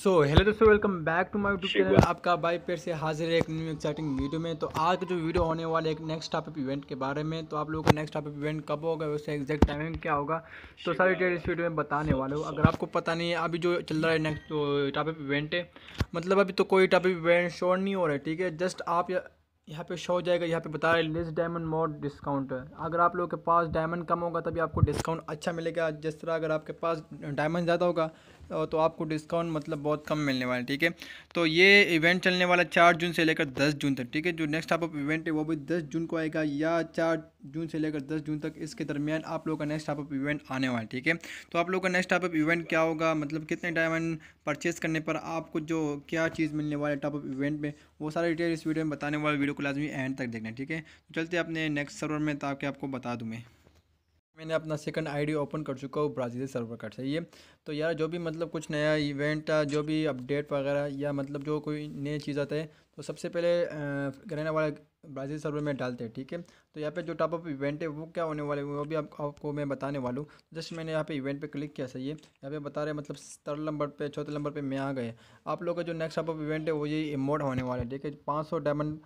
सो hello दोस्तों welcome back to my YouTube channel आपका भाई फिर से हाजिर है एक न्यू एक्साइटिंग वीडियो में तो आज का जो वीडियो होने वाला है एक नेक्स्ट टॉपिक इवेंट के बारे में तो आप लोगों का नेक्स्ट टॉपिक इवेंट कब होगा उसका एग्जैक्ट टाइमिंग क्या होगा तो सारी डिटेल इस वीडियो में बताने वाले हो अगर आपको पता नहीं है अभी जो चल रहा है नेक्स्ट टॉपिक इवेंट है मतलब अभी तो कोई टॉपिक इवेंट शोर नहीं हो रहा है ठीक है जस्ट आप यहाँ पे शो हो जाएगा यहाँ पे बता रहे लेस डायमंड मोड डिस्काउंट अगर आप लोगों के पास डायमंड कम होगा तभी आपको डिस्काउंट अच्छा मिलेगा जिस तरह अगर आपके पास डायमंड ज़्यादा होगा तो आपको डिस्काउंट मतलब बहुत कम मिलने वाला है ठीक है तो ये इवेंट चलने वाला चार जून से लेकर दस जून तक ठीक है जो नेक्स्ट आप इवेंट है वो भी दस जून को आएगा या चार जून से लेकर दस जून तक इसके दरमियान आप लोगों का नेक्स्ट आप इवेंट आने वाला है ठीक है तो आप लोगों का नेक्स्ट आप इवेंट क्या होगा मतलब कितने डायमंड परचेज करने पर आपको जो क्या चीज़ मिलने वाला है टॉप इवेंट में वो सारे डिटेल इस वीडियो में बताने वाला वीडियो वीडियो को लाजमी एंड तक देखना ठीक है तो चलते अपने नेक्स्ट सर्वर में ताकि आपको बता दूँ मैं मैंने अपना सेकंड आईडी ओपन कर चुका हूँ ब्राज़ील सर्वर का सही है तो यार जो भी मतलब कुछ नया इवेंट जो भी अपडेट वगैरह या मतलब जो कोई नई चीज़ आता है तो सबसे पहले ग्रहण वाला ब्राज़ील सर्वर में डालते हैं ठीक है तो यहाँ पे जो टॉप अप इवेंट है वो क्या होने वाले वो भी आप, आपको मैं बताने वाला हूँ जस्ट मैंने यहाँ पे इवेंट पे क्लिक किया सही है यहाँ पे बता रहे मतलब थर्ड नंबर पे चौथे नंबर पे मैं आ गए आप लोग का जो नेक्स्ट टॉप अप इवेंट है वो ये इमोट होने वाला है ठीक है पाँच सौ डायमंड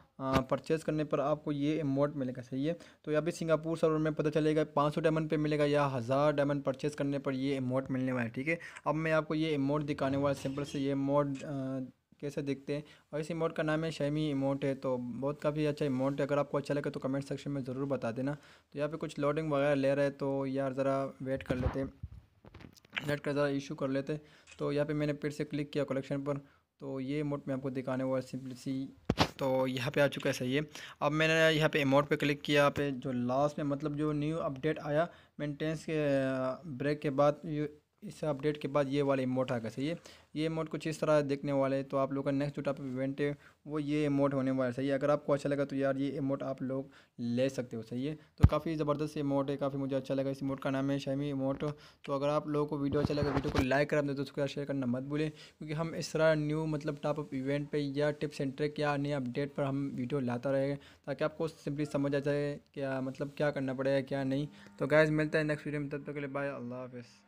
परचेज करने पर आपको ये इमोट मिलेगा सही है तो यहाँ पे सिंगापुर सर्वर में पता चलेगा पाँच सौ डायमंड पे मिलेगा या हज़ार डायमंड परचेज करने पर ये इमोट मिलने वाला है ठीक है अब मैं आपको ये इमोट दिखाने वाला सिंपल से ये इमोट कैसे दिखते हैं और इस इमोट का नाम है शैमी इमोट है तो बहुत काफ़ी अच्छा इमोट है अगर आपको अच्छा लगे तो कमेंट सेक्शन में ज़रूर बता देना तो यहाँ पे कुछ लोडिंग वगैरह ले रहे तो यार ज़रा वेट कर लेते नेट का ज़रा इशू कर लेते तो यहाँ पे मैंने फिर से क्लिक किया कलेक्शन पर तो ये इमोट मैं आपको दिखाने वाला सिंपली सी तो यहाँ पे आ चुका है सही है अब मैंने यहाँ पे इमोट पे क्लिक किया यहाँ पे जो लास्ट में मतलब जो न्यू अपडेट आया मेंटेनेंस के ब्रेक के बाद इस अपडेट के बाद ये वाला इमोट आ गया सही है ये इमोट कुछ इस तरह देखने वाले तो आप लोग का नेक्स्ट जो टॉप इवेंट है वो ये इमोट होने वाला है सही है अगर आपको अच्छा लगा तो यार ये इमोट आप लोग ले सकते हो सही है तो काफ़ी ज़बरदस्त इमोट है काफ़ी मुझे अच्छा लगा इस इमोट का नाम है शहमी इमोट तो अगर आप लोगों को वीडियो अच्छा लगा वीडियो को लाइक कर तो उसके शेयर करना मत भूलें क्योंकि हम इस तरह न्यू मतलब टॉप अप इवेंट पर या टिप्स एंड ट्रिक या नए अपडेट पर हम वीडियो लाता रहेगा ताकि आपको सिंपली समझ आ जाए क्या मतलब क्या करना पड़ेगा क्या नहीं तो गैस मिलता है नेक्स्ट वीडियो में तब तक के लिए बाय अल्लाह हाफिज़